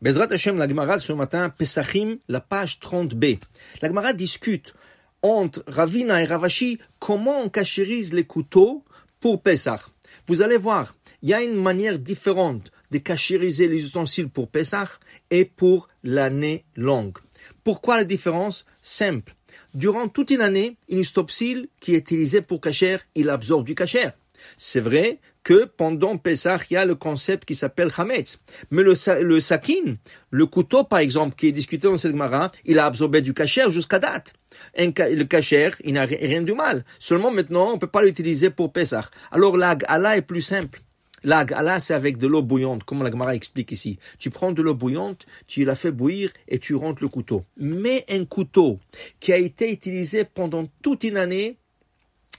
Bezrat Hashem, la Gemara ce matin, Pesachim, la page 30b. La Gemara discute entre Ravina et Ravashi comment on cachérise les couteaux pour Pesach. Vous allez voir, il y a une manière différente de cachériser les ustensiles pour Pesach et pour l'année longue. Pourquoi la différence Simple. Durant toute une année, une ustensile qui est utilisé pour cacher, il absorbe du cacher. C'est vrai que pendant Pesach il y a le concept qui s'appelle Hametz. Mais le, le sakin, le couteau par exemple, qui est discuté dans cette Gemara, il a absorbé du kasher jusqu'à date. le kasher, il n'a rien du mal. Seulement maintenant, on ne peut pas l'utiliser pour Pesach. Alors l'agala est plus simple. L'agala, c'est avec de l'eau bouillante, comme la Gemara explique ici. Tu prends de l'eau bouillante, tu la fais bouillir et tu rentres le couteau. Mais un couteau qui a été utilisé pendant toute une année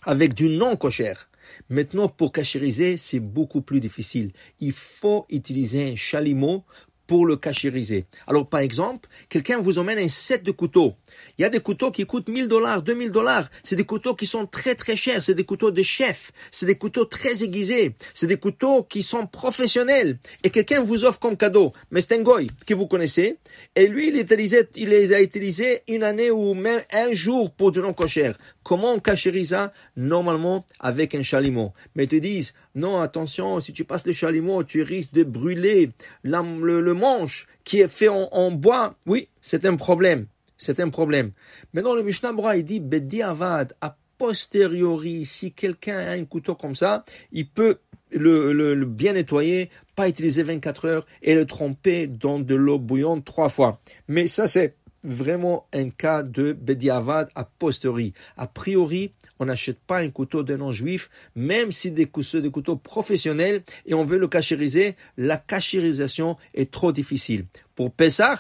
avec du non-cochère, Maintenant, pour cachériser, c'est beaucoup plus difficile. Il faut utiliser un chalumeau pour le cachériser. Alors, par exemple, quelqu'un vous emmène un set de couteaux. Il y a des couteaux qui coûtent 1000 dollars, 2000 dollars. C'est des couteaux qui sont très très chers. C'est des couteaux de chef. C'est des couteaux très aiguisés. C'est des couteaux qui sont professionnels. Et quelqu'un vous offre comme cadeau. Mais c'est que vous connaissez. Et lui, il, il les a utilisés une année ou même un jour pour du non-cochère. Comment on cachérise ça Normalement, avec un chalumeau. Mais ils te disent, non, attention, si tu passes le chalumeau, tu risques de brûler le, manche qui est fait en, bois. Oui, c'est un problème. C'est un problème. Maintenant, le Mishnah Bora, il dit, Bedi Avad, a posteriori, si quelqu'un a un couteau comme ça, il peut le, le, bien nettoyer, pas utiliser 24 heures et le tremper dans de l'eau bouillante trois fois. Mais ça, c'est vraiment un cas de Bediavad a posteriori. A priori, on n'achète pas un couteau de non-juif, même si des couteaux, des couteaux professionnels, et on veut le cachériser, la cachérisation est trop difficile. Pour Pessah,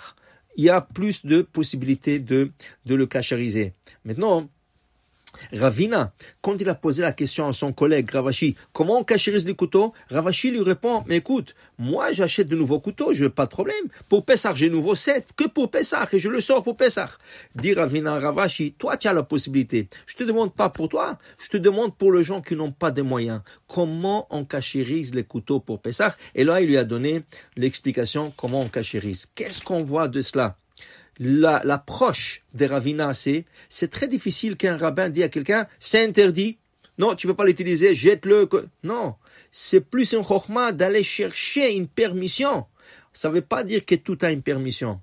il y a plus de possibilités de, de le cachériser. Maintenant, Ravina, quand il a posé la question à son collègue Ravashi, comment on cacherise les couteaux Ravashi lui répond, mais écoute, moi j'achète de nouveaux couteaux, je n'ai pas de problème. Pour Pessah, j'ai nouveau set que pour Pessah et je le sors pour Pessah. Dit Ravina Ravashi, toi tu as la possibilité. Je te demande pas pour toi, je te demande pour les gens qui n'ont pas de moyens. Comment on cacherise les couteaux pour Pessah Et là, il lui a donné l'explication comment on cacherise. Qu'est-ce qu'on voit de cela l'approche des Ravinas c'est très difficile qu'un rabbin dise à quelqu'un c'est interdit, non, tu ne peux pas l'utiliser, jette-le. Non, c'est plus un chokma d'aller chercher une permission. Ça ne veut pas dire que tout a une permission,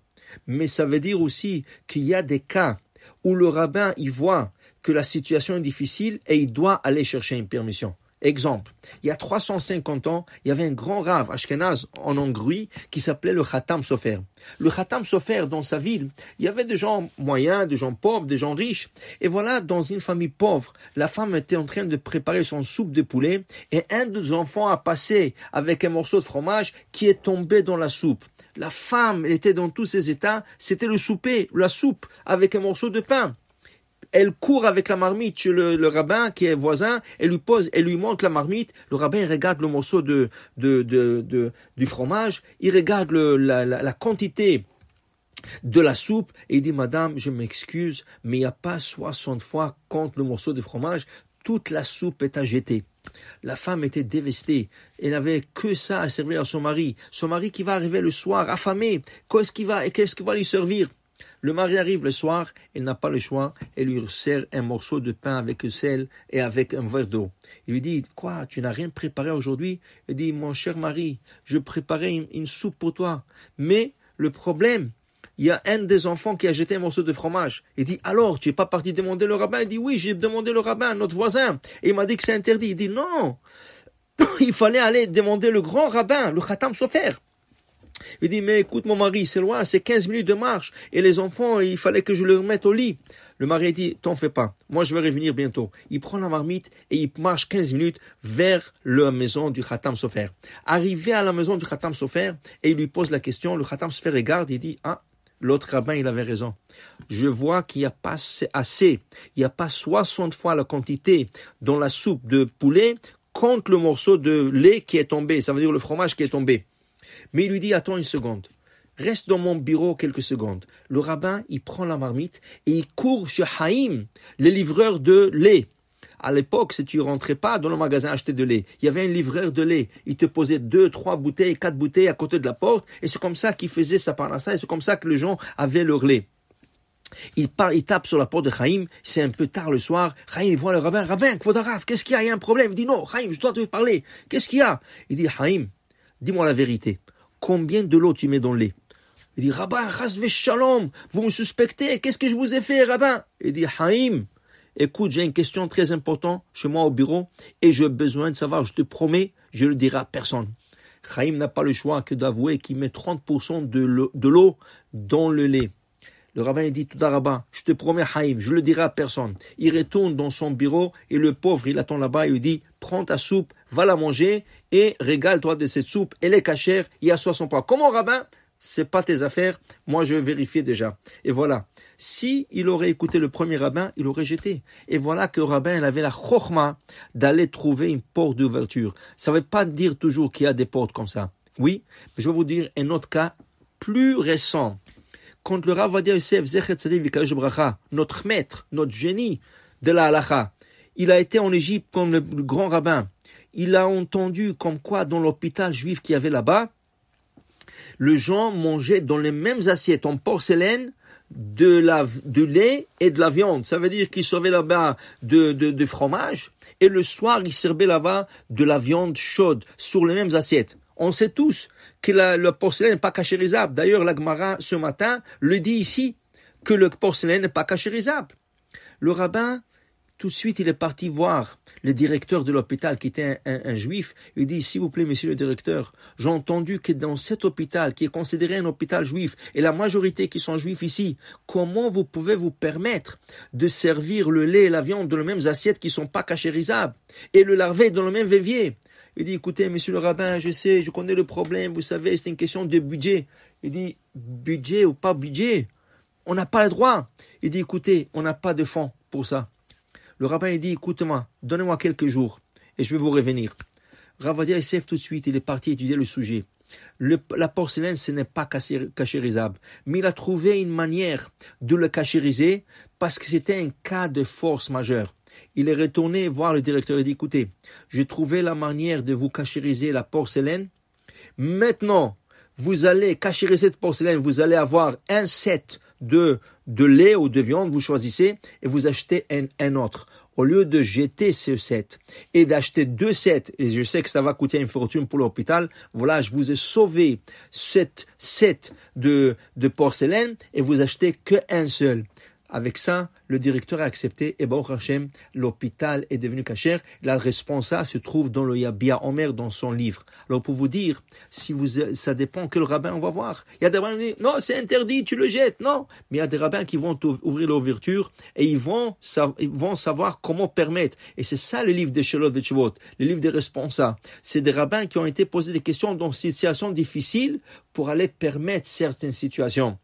mais ça veut dire aussi qu'il y a des cas où le rabbin y voit que la situation est difficile et il doit aller chercher une permission. Exemple, il y a 350 ans, il y avait un grand rave ashkenaz en Hongrie qui s'appelait le Khatam Sofer. Le Khatam Sofer, dans sa ville, il y avait des gens moyens, des gens pauvres, des gens riches. Et voilà, dans une famille pauvre, la femme était en train de préparer son soupe de poulet et un de ses enfants a passé avec un morceau de fromage qui est tombé dans la soupe. La femme, elle était dans tous ses états, c'était le souper, la soupe, avec un morceau de pain elle court avec la marmite chez le, rabbin qui est voisin, elle lui pose, elle lui montre la marmite, le rabbin regarde le morceau de, du fromage, il regarde la, quantité de la soupe et il dit Madame, je m'excuse, mais il n'y a pas 60 fois contre le morceau de fromage, toute la soupe est à jeter. La femme était dévastée. Elle n'avait que ça à servir à son mari. Son mari qui va arriver le soir affamé. Qu'est-ce qu'il va, et qu'est-ce qu'il va lui servir? Le mari arrive le soir, il n'a pas le choix, et lui sert un morceau de pain avec sel et avec un verre d'eau. Il lui dit, quoi, tu n'as rien préparé aujourd'hui Il dit, mon cher mari, je préparais une, soupe pour toi. Mais le problème, il y a un des enfants qui a jeté un morceau de fromage. Il dit, alors, tu n'es pas parti demander le rabbin Il dit, oui, j'ai demandé le rabbin, notre voisin. Et il m'a dit que c'est interdit. Il dit, non, il fallait aller demander le grand rabbin, le Khatam Sofer. Il dit, mais écoute, mon mari, c'est loin, c'est 15 minutes de marche, et les enfants, il fallait que je les remette au lit. Le mari dit, t'en fais pas, moi je vais revenir bientôt. Il prend la marmite et il marche 15 minutes vers la maison du Khatam Sofer. Arrivé à la maison du Khatam Sofer, et il lui pose la question, le Khatam Sofer regarde et dit, ah, L'autre rabbin, il avait raison. Je vois qu'il n'y a pas assez, il n'y a pas 60 fois la quantité dans la soupe de poulet contre le morceau de lait qui est tombé, ça veut dire le fromage qui est tombé. Mais il lui dit, attends une seconde. Reste dans mon bureau quelques secondes. Le rabbin, il prend la marmite et il court chez Haïm, le livreur de lait. À l'époque, si tu rentrais pas dans le magasin acheter de lait, il y avait un livreur de lait. Il te posait deux, trois bouteilles, quatre bouteilles à côté de la porte, et c'est comme ça qu'il faisait sa ça. et c'est comme ça que les gens avaient leur lait. Il, part, il tape sur la porte de Haïm, c'est un peu tard le soir. il voit le rabbin. Rabbin, qu'est-ce qu'il y a Il y a un problème. Il dit non, Haïm, je dois te parler. Qu'est-ce qu'il y a Il dit haïm, dis-moi la vérité combien de l'eau tu mets dans le lait Il dit, Rabbin, Rasve Shalom, vous me suspectez, qu'est-ce que je vous ai fait, Rabbin Il dit, Haïm, écoute, j'ai une question très importante chez moi au bureau et j'ai besoin de savoir, je te promets, je ne le dirai à personne. Haïm n'a pas le choix que d'avouer qu'il met 30% de l'eau dans le lait. Le rabbin dit tout à rabbin, je te promets Haïm, je le dirai à personne. Il retourne dans son bureau et le pauvre, il attend là-bas et lui dit, prends ta soupe va la manger et régale-toi de cette soupe, elle est cachère, il y a 60 points. Comment rabbin c'est pas tes affaires, moi je vérifier déjà. Et voilà. Si il aurait écouté le premier rabbin, il aurait jeté. Et voilà que le rabbin, il avait la chorma d'aller trouver une porte d'ouverture. Ça veut pas dire toujours qu'il y a des portes comme ça. Oui, je vais vous dire un autre cas plus récent. Quand le rabbin Vadia Yosef notre maître, notre génie de la halacha, il a été en Égypte comme le grand rabbin il a entendu comme quoi dans l'hôpital juif qu'il y avait là-bas, les gens mangeaient dans les mêmes assiettes en porcelaine de la du lait et de la viande. Ça veut dire qu'ils servaient là-bas de, fromage et le soir ils servaient là-bas de la viande chaude sur les mêmes assiettes. On sait tous que la, le porcelaine n'est pas cachérisable. D'ailleurs, l'Agmara ce matin le dit ici que le porcelaine n'est pas cachérisable. Le rabbin tout de suite, il est parti voir le directeur de l'hôpital qui était un, juif. Il dit, s'il vous plaît, monsieur le directeur, j'ai entendu que dans cet hôpital, qui est considéré un hôpital juif, et la majorité qui sont juifs ici, comment vous pouvez vous permettre de servir le lait et la viande dans les mêmes assiettes qui ne sont pas cachérisables, et le larver dans le même vévier il dit, écoutez, monsieur le rabbin, je sais, je connais le problème, vous savez, c'est une question de budget. Il dit, budget ou pas budget, on n'a pas le droit. Il dit, écoutez, on n'a pas de fonds pour ça. Le rabbin a dit écoute-moi, donnez-moi quelques jours et je vais vous revenir. Ravadia fait tout de suite, il est parti étudier le sujet. la porcelaine, ce n'est pas cachérisable. Mais il a trouvé une manière de le cachériser parce que c'était un cas de force majeure. Il est retourné voir le directeur et dit écoutez, j'ai trouvé la manière de vous cachériser la porcelaine. Maintenant, vous allez cachériser cette porcelaine, vous allez avoir un set de de lait ou de viande, vous choisissez et vous achetez un, autre. Au lieu de jeter ce set et d'acheter deux sets, et je sais que ça va coûter une fortune pour l'hôpital, voilà, je vous ai sauvé sept sets de, de porcelaine et vous achetez qu'un seul. Avec ça, le directeur a accepté, et bon l'hôpital est devenu cachère. La responsable se trouve dans le Yabia Omer, dans son livre. Alors, pour vous dire, si vous, ça dépend que le rabbin on va voir. Il y a des rabbins qui disent, non, c'est interdit, tu le jettes, non. Mais il y a des rabbins qui vont ouvrir l'ouverture et ils vont, savoir comment permettre. Et c'est ça le livre de Shelot de le livre des responsables. C'est des rabbins qui ont été posés des questions dans des situations difficiles pour aller permettre certaines situations.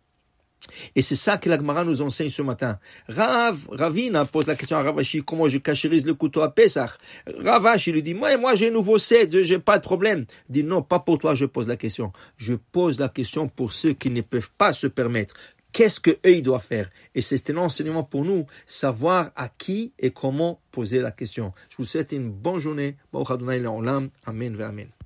Et c'est ça que la l'Agmara nous enseigne ce matin. Rav, Ravina pose la question à Ravashi, comment je cacherise le couteau à Pesach Ravashi lui dit, moi, moi j'ai un nouveau je j'ai pas de problème. Il dit, non, pas pour toi, je pose la question. Je pose la question pour ceux qui ne peuvent pas se permettre. Qu'est-ce que eux ils doivent faire Et c'est un enseignement pour nous, savoir à qui et comment poser la question. Je vous souhaite une bonne journée. Amen, amen.